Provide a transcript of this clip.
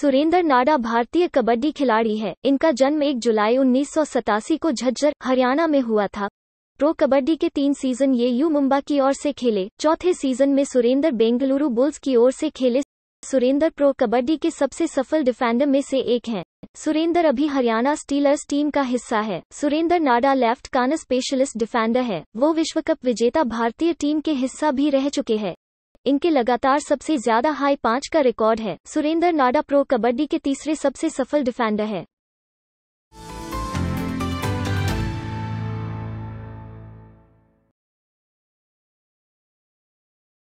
सुरेंद्र नाडा भारतीय कबड्डी खिलाड़ी है इनका जन्म 1 जुलाई उन्नीस को झज्जर हरियाणा में हुआ था प्रो कबड्डी के तीन सीजन ये यू मुंबा की ओर से खेले चौथे सीजन में सुरेंद्र बेंगलुरु बुल्स की ओर से खेले सुरेंद्र प्रो कबड्डी के सबसे सफल डिफेंडर में से एक हैं सुरेंद्र अभी हरियाणा स्टीलर्स टीम का हिस्सा है सुरेंद्र नाडा लेफ्ट कान स्पेशलिस्ट डिफेंडर है वो विश्व कप विजेता भारतीय टीम के हिस्सा भी रह चुके हैं इनके लगातार सबसे ज्यादा हाई पांच का रिकॉर्ड है सुरेंद्र नाडा प्रो कबड्डी के तीसरे सबसे सफल डिफेंडर है